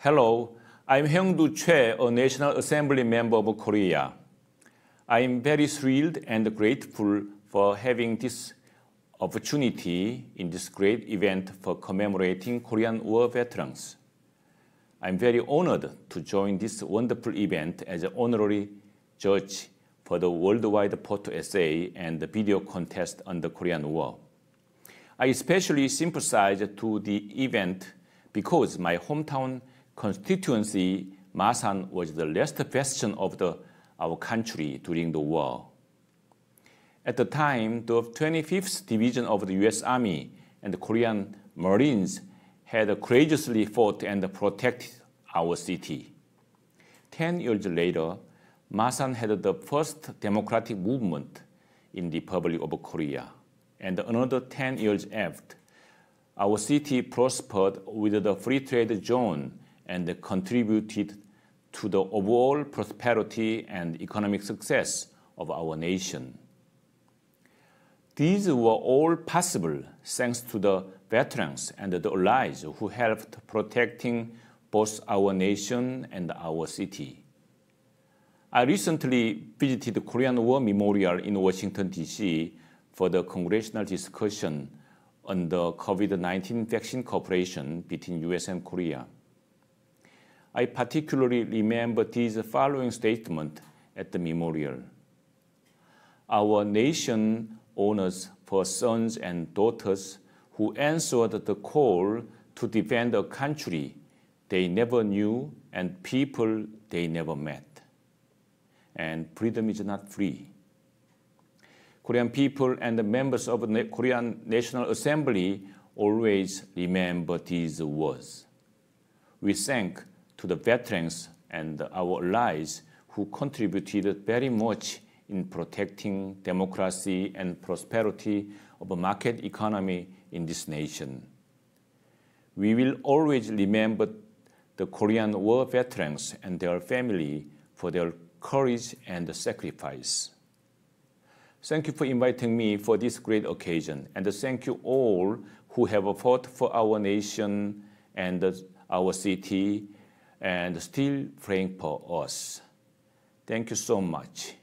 Hello, I'm Hyung-du Choi, a National Assembly member of Korea. I'm very thrilled and grateful for having this opportunity in this great event for commemorating Korean War veterans. I'm very honored to join this wonderful event as an honorary judge for the worldwide photo essay and the video contest on the Korean War. I especially sympathize to the event because my hometown constituency, Masan was the last bastion of the, our country during the war. At the time, the 25th Division of the U.S. Army and the Korean Marines had courageously fought and protected our city. Ten years later, Masan had the first democratic movement in the Republic of Korea. And another 10 years after, our city prospered with the free trade zone and contributed to the overall prosperity and economic success of our nation. These were all possible thanks to the veterans and the allies who helped protecting both our nation and our city. I recently visited the Korean War Memorial in Washington, D.C. for the congressional discussion on the COVID-19 vaccine cooperation between U.S. and Korea. I particularly remember these following statement at the memorial. Our nation honors her sons and daughters who answered the call to defend a country they never knew and people they never met. And freedom is not free. Korean people and the members of the Korean National Assembly always remember these words. We thank to the veterans and our allies who contributed very much in protecting democracy and prosperity of a market economy in this nation. We will always remember the Korean War veterans and their family for their courage and sacrifice. Thank you for inviting me for this great occasion, and thank you all who have fought for our nation and our city and still praying for us. Thank you so much.